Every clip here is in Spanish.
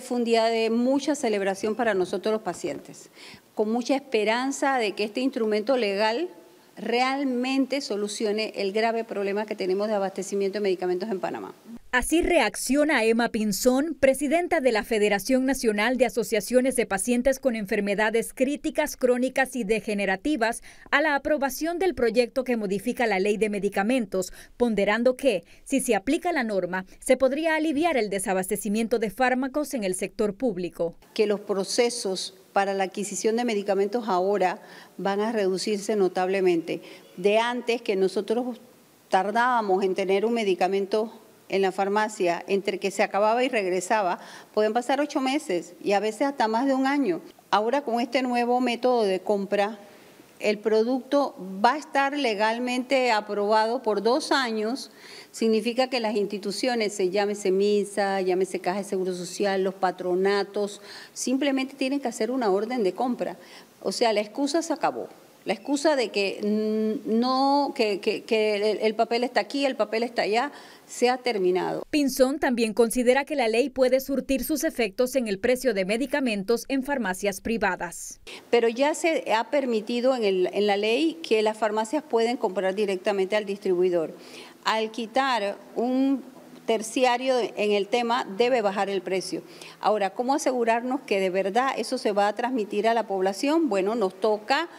Fue un día de mucha celebración para nosotros los pacientes, con mucha esperanza de que este instrumento legal realmente solucione el grave problema que tenemos de abastecimiento de medicamentos en Panamá. Así reacciona Emma Pinzón, presidenta de la Federación Nacional de Asociaciones de Pacientes con Enfermedades Críticas, Crónicas y Degenerativas, a la aprobación del proyecto que modifica la ley de medicamentos, ponderando que, si se aplica la norma, se podría aliviar el desabastecimiento de fármacos en el sector público. Que los procesos para la adquisición de medicamentos ahora van a reducirse notablemente. De antes que nosotros tardábamos en tener un medicamento en la farmacia entre que se acababa y regresaba, pueden pasar ocho meses y a veces hasta más de un año. Ahora con este nuevo método de compra, el producto va a estar legalmente aprobado por dos años, significa que las instituciones, se llámese MISA, llámese Caja de Seguro Social, los patronatos, simplemente tienen que hacer una orden de compra. O sea, la excusa se acabó. La excusa de que no, que, el papel está aquí, el papel está allá, se ha terminado. Pinzón también considera que la ley puede surtir sus efectos en el precio de medicamentos en farmacias privadas. Pero ya se ha permitido en, en la ley que las farmacias pueden comprar directamente al distribuidor. Al quitar un terciario en el tema debe bajar el precio. Ahora, ¿cómo asegurarnos que de verdad eso se va a transmitir a la población? Bueno, nos toca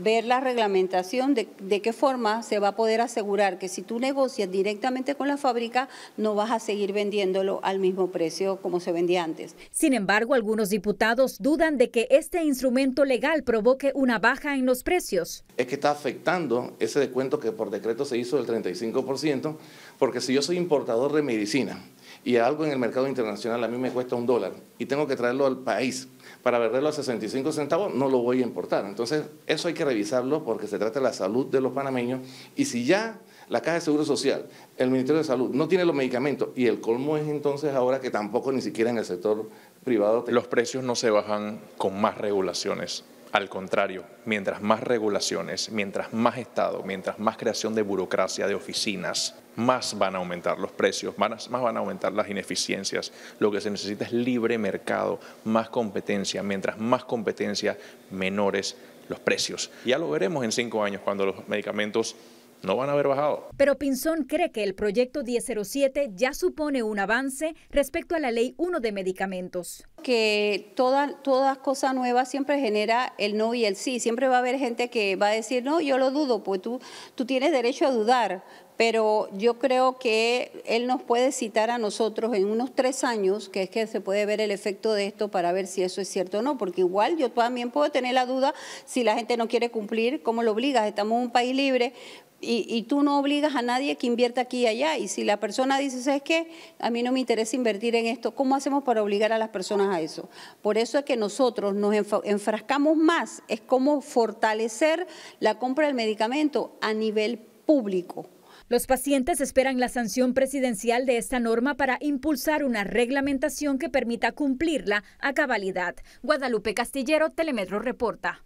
ver la reglamentación de, qué forma se va a poder asegurar que si tú negocias directamente con la fábrica, no vas a seguir vendiéndolo al mismo precio como se vendía antes. Sin embargo, algunos diputados dudan de que este instrumento legal provoque una baja en los precios. Es que está afectando ese descuento que por decreto se hizo del 35%, porque si yo soy importador de medicina, y algo en el mercado internacional a mí me cuesta un dólar y tengo que traerlo al país para venderlo a 65 centavos, no lo voy a importar. Entonces, eso hay que revisarlo porque se trata de la salud de los panameños y si ya la Caja de Seguro Social, el Ministerio de Salud no tiene los medicamentos y el colmo es entonces ahora que tampoco ni siquiera en el sector privado. Los precios no se bajan con más regulaciones. Al contrario, mientras más regulaciones, mientras más Estado, mientras más creación de burocracia, de oficinas, más van a aumentar los precios, más van a aumentar las ineficiencias. Lo que se necesita es libre mercado, más competencia. Mientras más competencia, menores los precios. Ya lo veremos en cinco años cuando los medicamentos no van a haber bajado. Pero Pinzón cree que el proyecto 1007 ya supone un avance respecto a la ley 1 de medicamentos que toda, toda cosa nueva siempre genera el no y el sí. Siempre va a haber gente que va a decir, no, yo lo dudo, pues tú, tú tienes derecho a dudar. Pero yo creo que él nos puede citar a nosotros en unos tres años, que es que se puede ver el efecto de esto para ver si eso es cierto o no, porque igual yo también puedo tener la duda si la gente no quiere cumplir, ¿cómo lo obligas? Estamos en un país libre, y, y, tú no obligas a nadie que invierta aquí y allá. Y si la persona dice, ¿sabes qué? A mí no me interesa invertir en esto, ¿cómo hacemos para obligar a las personas eso. Por eso es que nosotros nos enfrascamos más, es como fortalecer la compra del medicamento a nivel público. Los pacientes esperan la sanción presidencial de esta norma para impulsar una reglamentación que permita cumplirla a cabalidad. Guadalupe Castillero, Telemetro Reporta.